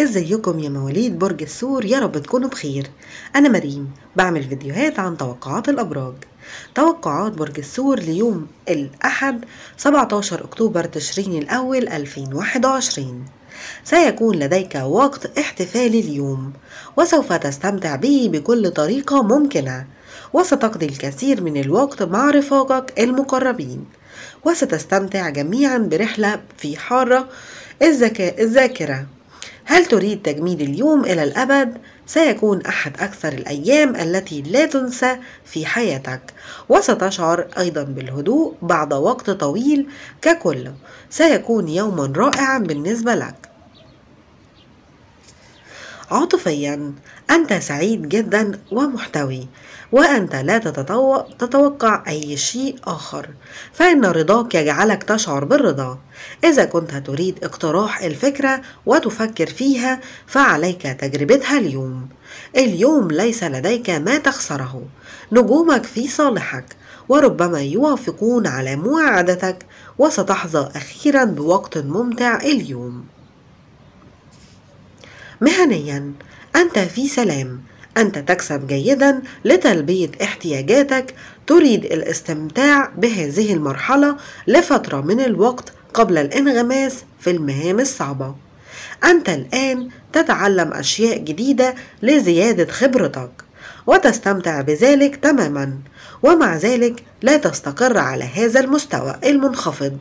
ازيكم يا مواليد برج السور يا رب تكونوا بخير انا مريم بعمل فيديوهات عن توقعات الابراج توقعات برج السور ليوم الاحد 17 اكتوبر تشرين الاول 2021 سيكون لديك وقت احتفالي اليوم وسوف تستمتع به بكل طريقة ممكنة وستقضي الكثير من الوقت مع رفاقك المقربين وستستمتع جميعا برحلة في حارة الذاكرة هل تريد تجميد اليوم إلى الأبد؟ سيكون أحد أكثر الأيام التي لا تنسى في حياتك وستشعر أيضا بالهدوء بعد وقت طويل ككل سيكون يوما رائعا بالنسبة لك عاطفيا أنت سعيد جدا ومحتوي وأنت لا تتوقع أي شيء آخر فإن رضاك يجعلك تشعر بالرضا إذا كنت تريد اقتراح الفكرة وتفكر فيها فعليك تجربتها اليوم اليوم ليس لديك ما تخسره نجومك في صالحك وربما يوافقون على مواعدتك وستحظى أخيرا بوقت ممتع اليوم مهنيا أنت في سلام أنت تكسب جيدا لتلبية احتياجاتك تريد الاستمتاع بهذه المرحلة لفترة من الوقت قبل الانغماس في المهام الصعبة أنت الآن تتعلم أشياء جديدة لزيادة خبرتك وتستمتع بذلك تماما ومع ذلك لا تستقر على هذا المستوى المنخفض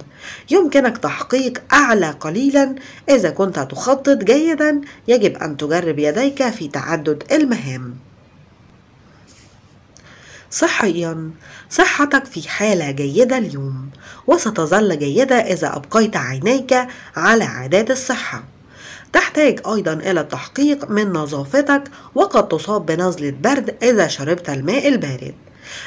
يمكنك تحقيق اعلى قليلا اذا كنت تخطط جيدا يجب ان تجرب يديك في تعدد المهام صحيا صحتك في حالة جيدة اليوم وستظل جيدة إذا أبقيت عينيك على عادات الصحة تحتاج أيضا إلى التحقيق من نظافتك وقد تصاب بنزلة برد إذا شربت الماء البارد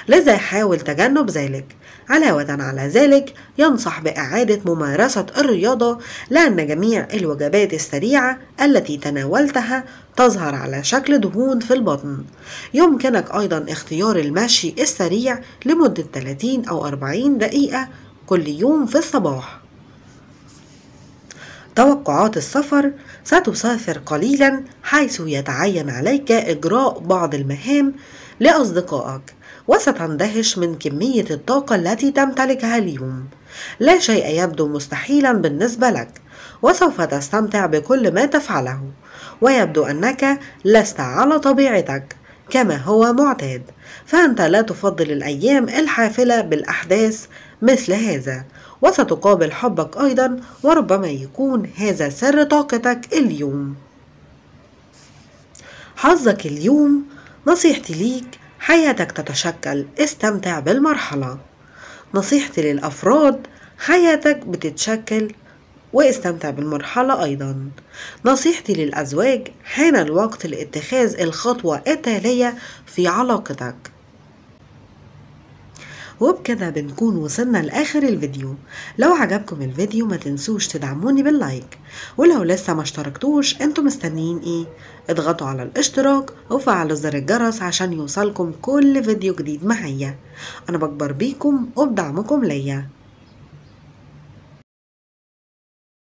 لذا حاول تجنب ذلك علاوة على ذلك ينصح بإعادة ممارسة الرياضة لأن جميع الوجبات السريعة التي تناولتها تظهر على شكل دهون في البطن يمكنك أيضا اختيار المشي السريع لمدة 30 أو 40 دقيقة كل يوم في الصباح توقعات السفر ستسافر قليلا حيث يتعين عليك إجراء بعض المهام لأصدقائك وستندهش من كمية الطاقة التي تمتلكها اليوم لا شيء يبدو مستحيلا بالنسبة لك وسوف تستمتع بكل ما تفعله ويبدو أنك لست على طبيعتك كما هو معتاد فأنت لا تفضل الأيام الحافلة بالأحداث مثل هذا وستقابل حبك أيضا وربما يكون هذا سر طاقتك اليوم حظك اليوم نصيحتي ليك حياتك تتشكل استمتع بالمرحلة نصيحتي للأفراد حياتك بتتشكل واستمتع بالمرحلة أيضا نصيحتي للأزواج حان الوقت لاتخاذ الخطوة التالية في علاقتك وبكده بنكون وصلنا لآخر الفيديو لو عجبكم الفيديو ما تنسوش تدعموني باللايك ولو لسه ما اشتركتوش انتوا مستنيين ايه اضغطوا على الاشتراك وفعلوا زر الجرس عشان يوصلكم كل فيديو جديد معايا انا بكبر بيكم وبدعمكم ليا